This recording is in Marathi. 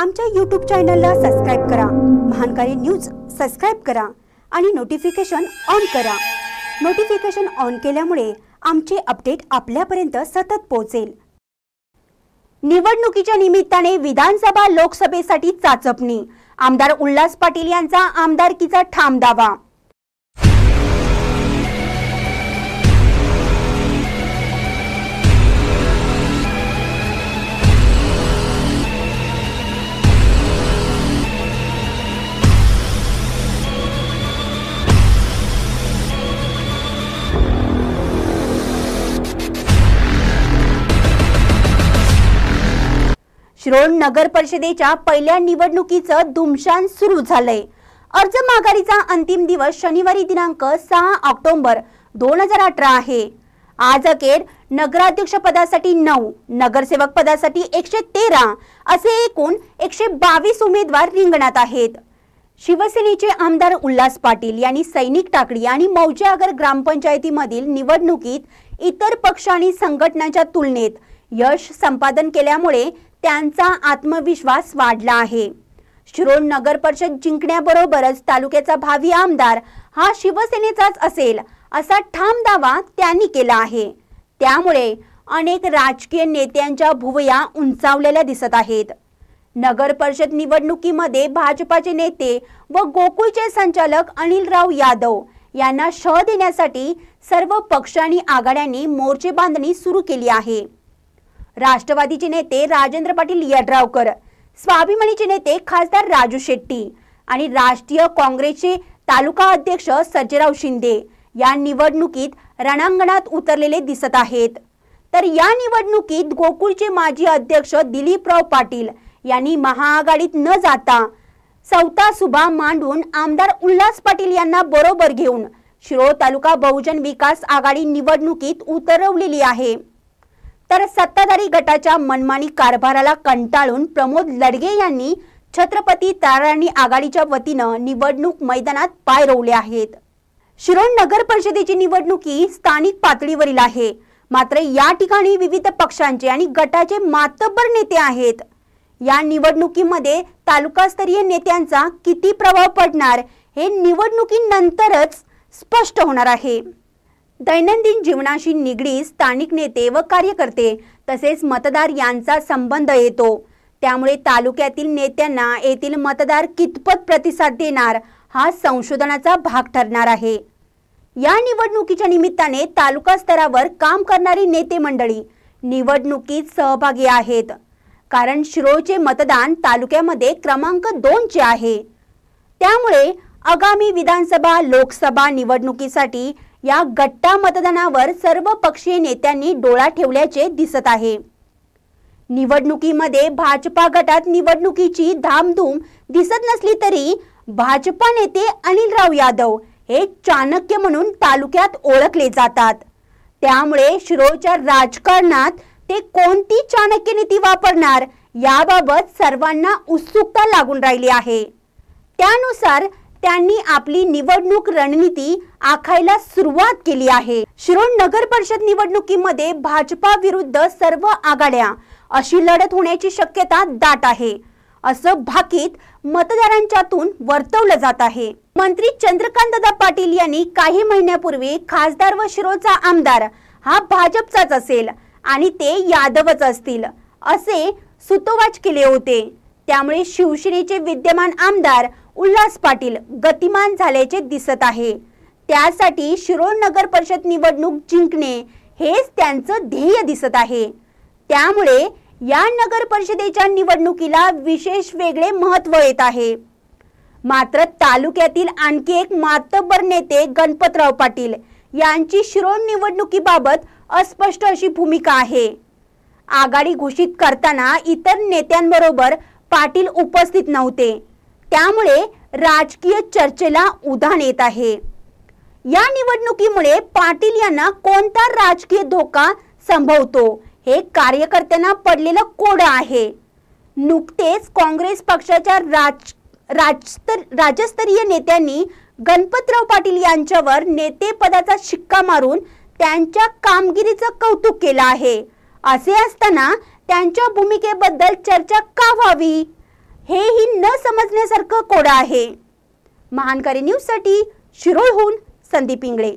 आमच्या यूट्यूब चॅनलला सबस्क्राईब करा महानकारी न्यूज सबस्क्राईब करा आणि नोटिफिकेशन ऑन करा नोटिफिकेशन ऑन केल्यामुळे आमचे अपडेट आपल्यापर्यंत सतत पोहोचेल निवडणुकीच्या निमित्ताने विधानसभा लोकसभेसाठी चाचपणी आमदार उल्हास पाटील यांचा आमदारकीचा ठाम दावा शिरोळ नगर परिषदेच्या पहिल्या निवडणुकीचं धुमशान सुरू झालंय अर्ज माघारीचा अंतिम दिवस शनिवारी दिनांक सहा ऑक्टोबर दोन हजार अठरा आहे आज अखेर नगराध्यक्ष पदासाठी नऊ नगरसेवक पदासाठी एकशे तेरा असे एकूण एकशे बावीस उमेदवार रिंगणात आहेत शिवसेनेचे आमदार उल्हास पाटील यांनी सैनिक टाकडी आणि मौजेआगर ग्रामपंचायतीमधील निवडणुकीत इतर पक्ष आणि संघटनांच्या तुलनेत यश संपादन केल्यामुळे त्यांचा आत्मविश्वास वाढला आहे शिरोळ नगर परिषद जिंकण्याबरोबरच तालुक्याचा भावी आमदार हा शिवसेनेचाच असेल असा ठाम दावा त्यांनी केला आहे त्यामुळे अनेक राजकीय नेत्यांच्या भुवया उंचावलेल्या दिसत आहेत नगर परिषद निवडणुकीमध्ये भाजपाचे नेते व गोकुळचे संचालक अनिलराव यादव यांना श देण्यासाठी सर्व पक्ष आणि आघाड्यांनी मोर्चे बांधणी सुरू केली आहे राष्ट्रवादीचे नेते राजेंद्र पाटील यड्रावकर स्वाभिमानीचे नेते खासदार राजू शेट्टी आणि राष्ट्रीय काँग्रेसचे तालुका अध्यक्ष सज्जराव शिंदे या निवडणुकीत रणांगणात उतरलेले दिसत आहेत तर या निवडणुकीत गोकुळचे माजी अध्यक्ष दिलीपराव पाटील यांनी महाआघाडीत न जाता सौता सुभा मांडून आमदार उल्हास पाटील यांना बरोबर घेऊन शिरोळ तालुका बहुजन विकास आघाडी निवडणुकीत उतरवलेली आहे तर सत्ताधारी गटाच्या मनमानी कारभाराला कंटाळून प्रमोद लडगे यांनी छत्रपती ताराणी आघाडीच्या वतीनं निवडणूक मैदानात पाय रोवले आहेत शिरोळ नगर परिषदेची निवडणुकी स्थानिक पातळीवरील आहे मात्र या ठिकाणी विविध पक्षांचे आणि गटाचे मातब्बर नेते आहेत या निवडणुकीमध्ये तालुकास्तरीय नेत्यांचा किती प्रभाव पडणार हे निवडणुकीनंतरच स्पष्ट होणार आहे दैनंदिन जीवनाशी निगडीत स्थानिक नेते व कार्यकर्ते तसेच मतदार यांचा संबंध येतो त्यामुळे तालुक्यातील नेत्यांना येथील मतदार कितपत प्रतिसाद देणार हा संशोधनाचा भाग ठरणार आहे या निवडणुकीच्या निमित्ताने तालुका स्तरावर काम करणारी नेते मंडळी निवडणुकीत सहभागी आहेत कारण शिरोळचे मतदान तालुक्यामध्ये क्रमांक दोनचे आहे त्यामुळे आगामी विधानसभा लोकसभा निवडणुकीसाठी या गट्टा मतदानावर सर्व पक्षीय नेत्यांनी डोळा ठेवल्याचे दिसत आहे निवडणुकीमध्ये भाजपा गटात निवडणुकीची धामधूम दिसत नसली तरी भाजपा नेते अनिल राव यादव हे चाणक्य म्हणून तालुक्यात ओळखले जातात त्यामुळे शिरोच्या राजकारणात ते कोणती चाणक्य नीती वापरणार याबाबत सर्वांना उत्सुकता लागून राहिली आहे त्यानुसार त्यांनी आपली निवडणूक रणनीती आखायला सुरुवात केली आहे शिरोण नगर परिषद निवडणुकीमध्ये भाजपा विरुद्ध सर्व आघाड्या अशी लढत होण्याची शक्यता दाट आहे असं भाकीत मतदारांच्यातून वर्तवलं जात आहे मंत्री दादा पाटील यांनी काही महिन्यापूर्वी खासदार व शिरोचा आमदार हा भाजपचाच असेल आणि ते यादवच असतील असे सुतोवाच केले होते त्यामुळे शिवसेनेचे विद्यमान आमदार उल्हास पाटील गतिमान झाल्याचे दिसत आहे त्यासाठी शिरोळ नगर परिषद निवडणूक जिंकणे हेच त्यांचं ध्येय दिसत आहे त्यामुळे या नगर परिषदेच्या निवडणुकीला विशेष वेगळे महत्त्व येत आहे मात्र तालुक्यातील आणखी एक मातब्बर नेते गणपतराव पाटील यांची शिरोळ निवडणुकीबाबत अस्पष्ट अशी भूमिका आहे आघाडी घोषित करताना इतर नेत्यांबरोबर पाटील उपस्थित नव्हते त्यामुळे राजकीय चर्चेला उधाण येत आहे या निवडणुकीमुळे पाटील यांना कोणता राजकीय धोका संभवतो हे कार्यकर्त्यांना पडलेलं कोड आहे नुकतेच काँग्रेस पक्षाच्या राज राजस्तर राज्यस्तरीय नेत्यांनी गणपतराव पाटील यांच्यावर नेतेपदाचा शिक्का मारून त्यांच्या कामगिरीचं कौतुक केलं आहे असे असताना त्यांच्या भूमिकेबद्दल चर्चा का व्हावी हेही न समजण्यासारखं कोडं आहे महानकारी न्यूजसाठी शिरोळहून संदीप इंगळे